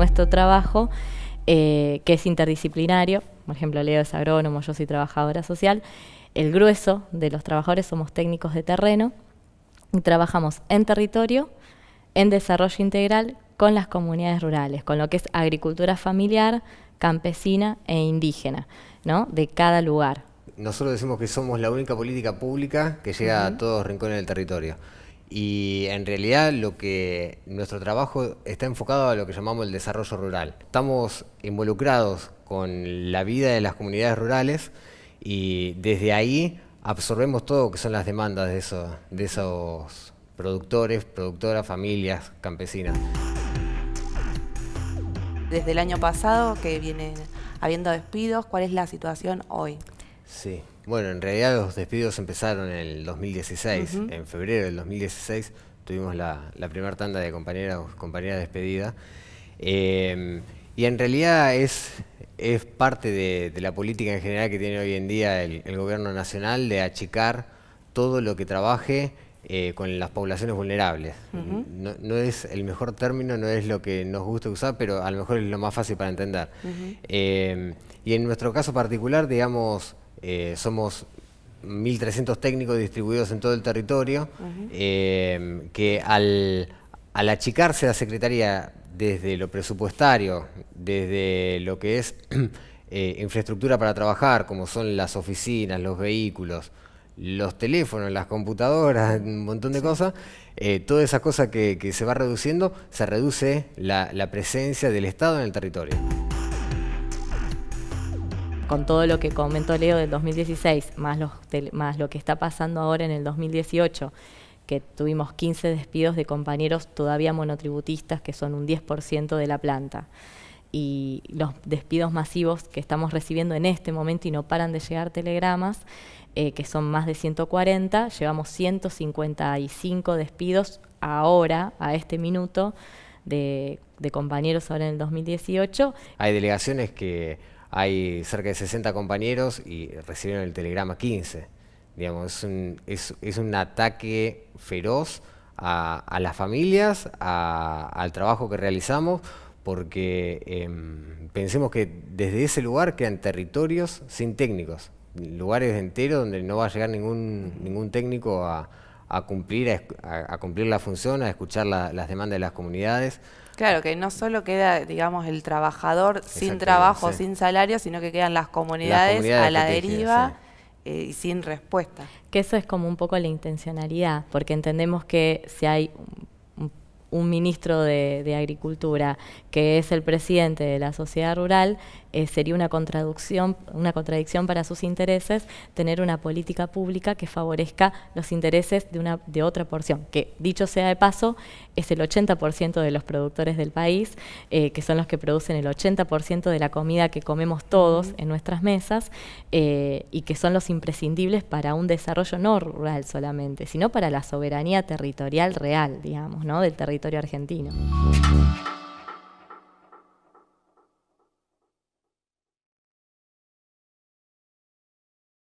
nuestro trabajo, eh, que es interdisciplinario. Por ejemplo, Leo es agrónomo, yo soy trabajadora social. El grueso de los trabajadores somos técnicos de terreno y trabajamos en territorio, en desarrollo integral con las comunidades rurales, con lo que es agricultura familiar, campesina e indígena, ¿no? De cada lugar. Nosotros decimos que somos la única política pública que llega a todos los rincones del territorio. Y en realidad lo que nuestro trabajo está enfocado a lo que llamamos el desarrollo rural. Estamos involucrados con la vida de las comunidades rurales y desde ahí absorbemos todo lo que son las demandas de, eso, de esos productores, productoras, familias campesinas. Desde el año pasado que viene habiendo despidos, ¿cuál es la situación hoy? Sí, bueno, en realidad los despidos empezaron en el 2016. En febrero del 2016 tuvimos la, primera tanda de compañeros, compañeras despedidas. Em, y en realidad es, es parte de, la política en general que tiene hoy en día el, gobierno nacional de achicar todo lo que trabaje eh, con las poblaciones vulnerables. no, es el mejor término, no es lo que nos gusta usar, pero a lo mejor es lo más fácil para entender. Em, y en nuestro caso particular, digamos, eh, somos 1.300 técnicos distribuidos en todo el territorio, eh, que al, achicarse la Secretaría desde lo presupuestario, desde lo que es eh, infraestructura para trabajar, como son las oficinas, los vehículos, los teléfonos, las computadoras, un montón de cosas, toda esa cosa que, se va reduciendo, se reduce la presencia del Estado en el territorio con todo lo que comentó Leo del 2016, más, los, más lo que está pasando ahora en el 2018, que tuvimos 15 despidos de compañeros todavía monotributistas, que son un 10% de la planta y los despidos masivos que estamos recibiendo en este momento y no paran de llegar telegramas, eh, que son más de 140, llevamos 155 despidos ahora, a este minuto, de compañeros ahora en el 2018. Hay delegaciones que hay cerca de 60 compañeros y recibieron el telegrama 15. Digamos, es un, ataque feroz a, las familias, al trabajo que realizamos, porque em, pensemos que desde ese lugar quedan territorios sin técnicos, lugares enteros donde no va a llegar ningún, ningún técnico a, a cumplir, a, cumplir la función, a escuchar las demandas de las comunidades. Claro, que no solo queda, digamos, el trabajador sin trabajo, sin salario, sino que quedan las comunidades, a la deriva eh, y sin respuesta. Que eso es como un poco la intencionalidad, porque entendemos que si hay un ministro de, Agricultura que es el presidente de la sociedad rural, eh, sería una contradicción, una contradicción para sus intereses tener una política pública que favorezca los intereses de, una, de otra porción, que dicho sea de paso, es el 80% de los productores del país, eh, que son los que producen el 80% de la comida que comemos todos en nuestras mesas eh, y que son los imprescindibles para un desarrollo no rural solamente, sino para la soberanía territorial real, digamos, ¿no? del territorio territorio argentina